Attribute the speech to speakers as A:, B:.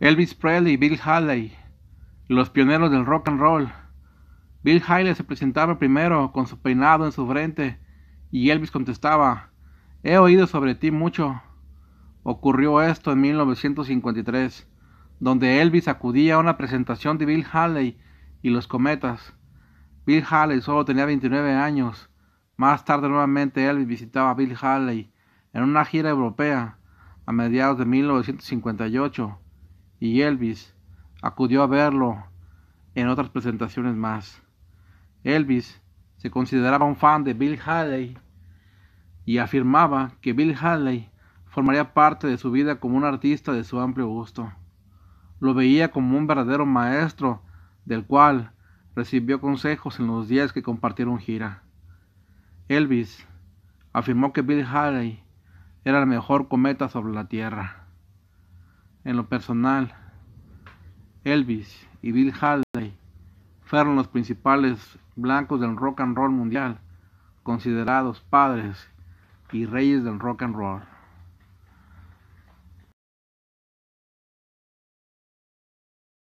A: Elvis Presley, y Bill Haley, los pioneros del rock and roll. Bill Haley se presentaba primero con su peinado en su frente y Elvis contestaba, he oído sobre ti mucho. Ocurrió esto en 1953, donde Elvis acudía a una presentación de Bill Haley y los cometas. Bill Haley solo tenía 29 años. Más tarde nuevamente Elvis visitaba a Bill Haley en una gira europea a mediados de 1958 y Elvis acudió a verlo en otras presentaciones más. Elvis se consideraba un fan de Bill Haley y afirmaba que Bill Haley formaría parte de su vida como un artista de su amplio gusto. Lo veía como un verdadero maestro del cual recibió consejos en los días que compartieron gira. Elvis afirmó que Bill Haley era el mejor cometa sobre la Tierra en lo personal, Elvis y Bill Haley fueron los principales blancos del rock and roll mundial, considerados padres y reyes del rock and roll.